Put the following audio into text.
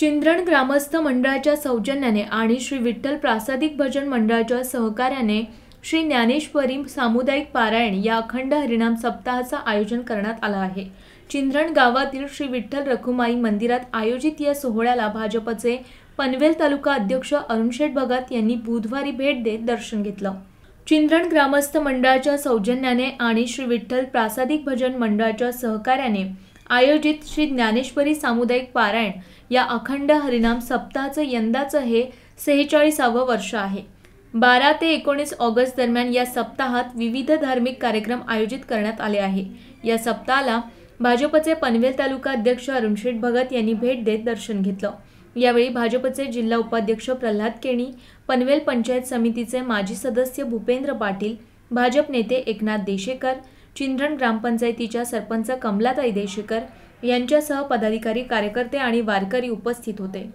चिंद्रण ग्रामस्थ मंडळाच्या सौजन्याने आणि श्री विठ्ठल प्रासादिक भजन मंडळाच्या सहकार्याने श्री ज्ञानेश्वरी सामुदायिक पारायण या अखंड हरिणाम सप्ताहाचं आयोजन करण्यात आलं आहे चिंद्रण गावातील श्री विठ्ठल रखुमाई मंदिरात आयोजित या सोहळ्याला भाजपचे पनवेल तालुका अध्यक्ष अरुणशेठ भगत यांनी बुधवारी भेट देत दर्शन घेतलं चिंद्रण ग्रामस्थ मंडळाच्या सौजन्याने आणि श्री विठ्ठल प्रासादिक भजन मंडळाच्या सहकार्याने आयोजित श्री ज्ञानेश्वरी सामुदायिक पारायण या अखंड हरिनाम सप्ताहाचं यंदाचं हे सेहेचाळीसावं वर्ष आहे बारा ते एकोणीस ऑगस्ट दरम्यान या सप्ताहात विविध धार्मिक कार्यक्रम आयोजित करण्यात आले आहे या सप्ताहाला भाजपचे पनवेल तालुका अध्यक्ष अरुणशेठ भगत यांनी भेट देत दर्शन घेतलं यावेळी भाजपचे जिल्हा उपाध्यक्ष प्रल्हाद केणी पनवेल पंचायत समितीचे माजी सदस्य भूपेंद्र पाटील भाजप नेते एकनाथ देशेकर चिंद्रण ग्रामपंचायतीच्या सरपंच कमलाताई देशेकर यांच्यासह पदाधिकारी कार्यकर्ते आणि वारकरी उपस्थित होते